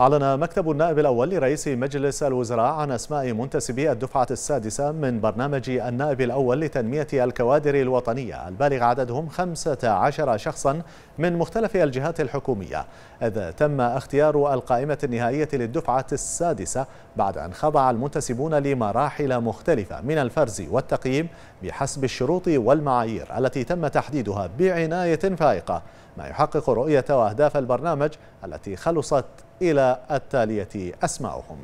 أعلن مكتب النائب الأول لرئيس مجلس الوزراء عن أسماء منتسبي الدفعة السادسة من برنامج النائب الأول لتنمية الكوادر الوطنية البالغ عددهم 15 شخصا من مختلف الجهات الحكومية إذ تم اختيار القائمة النهائية للدفعة السادسة بعد أن خضع المنتسبون لمراحل مختلفة من الفرز والتقييم بحسب الشروط والمعايير التي تم تحديدها بعناية فائقة ما يحقق رؤية وأهداف البرنامج التي خلصت إلى التالية أسماعهم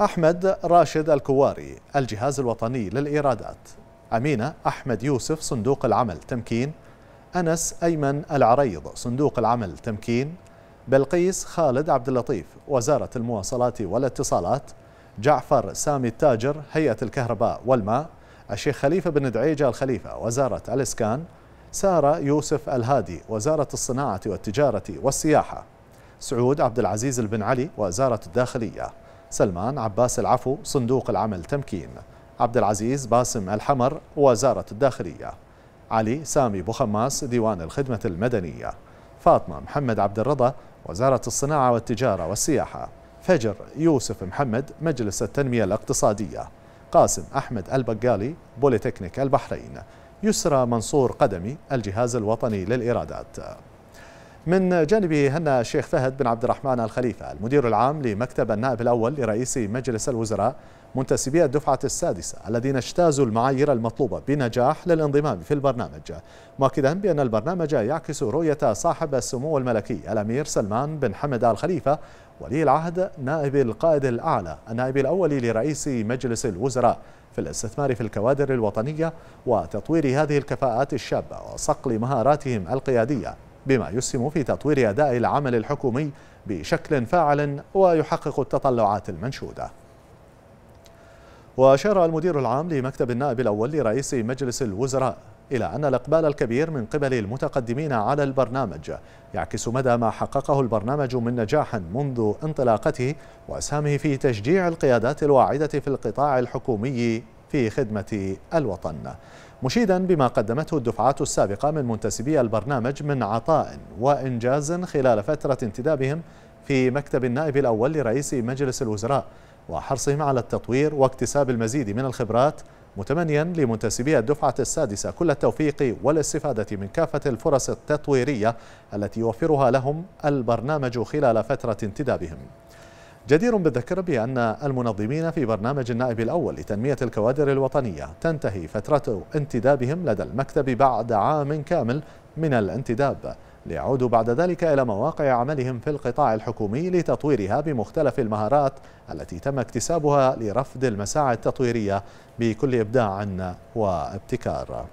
أحمد راشد الكواري الجهاز الوطني للإيرادات أمينة أحمد يوسف صندوق العمل تمكين أنس أيمن العريض صندوق العمل تمكين بلقيس خالد عبد اللطيف وزارة المواصلات والاتصالات جعفر سامي التاجر هيئة الكهرباء والماء الشيخ خليفة بن دعيجة الخليفة وزارة الإسكان سارة يوسف الهادي وزارة الصناعة والتجارة والسياحة سعود عبد العزيز البن علي وزارة الداخلية سلمان عباس العفو صندوق العمل تمكين عبد العزيز باسم الحمر وزارة الداخلية علي سامي بخماس ديوان الخدمة المدنية فاطمة محمد عبد الرضا وزارة الصناعة والتجارة والسياحة فجر يوسف محمد مجلس التنمية الاقتصادية قاسم أحمد البقالي بوليتكنيك البحرين يسرى منصور قدمي الجهاز الوطني للإيرادات من جانبه هنا الشيخ فهد بن عبد الرحمن الخليفة المدير العام لمكتب النائب الأول لرئيس مجلس الوزراء منتسبي الدفعة السادسة الذين اجتازوا المعايير المطلوبة بنجاح للانضمام في البرنامج مؤكدا بأن البرنامج يعكس رؤية صاحب السمو الملكي الأمير سلمان بن حمد الخليفة ولي العهد نائب القائد الأعلى النائب الأول لرئيس مجلس الوزراء في الاستثمار في الكوادر الوطنية وتطوير هذه الكفاءات الشابة وصقل مهاراتهم القيادية بما يسهم في تطوير أداء العمل الحكومي بشكل فاعل ويحقق التطلعات المنشوده وأشار المدير العام لمكتب النائب الأول لرئيس مجلس الوزراء إلى أن الإقبال الكبير من قبل المتقدمين على البرنامج يعكس مدى ما حققه البرنامج من نجاح منذ انطلاقته وأسهامه في تشجيع القيادات الواعدة في القطاع الحكومي في خدمة الوطن مشيدا بما قدمته الدفعات السابقة من منتسبي البرنامج من عطاء وإنجاز خلال فترة انتدابهم في مكتب النائب الأول لرئيس مجلس الوزراء وحرصهم على التطوير واكتساب المزيد من الخبرات متمنيا لمنتسبي الدفعة السادسة كل التوفيق والاستفادة من كافة الفرص التطويرية التي يوفرها لهم البرنامج خلال فترة انتدابهم جدير بالذكر بأن المنظمين في برنامج النائب الأول لتنمية الكوادر الوطنية تنتهي فترة انتدابهم لدى المكتب بعد عام كامل من الانتداب ليعودوا بعد ذلك إلى مواقع عملهم في القطاع الحكومي لتطويرها بمختلف المهارات التي تم اكتسابها لرفض المساعي التطويرية بكل إبداع وابتكار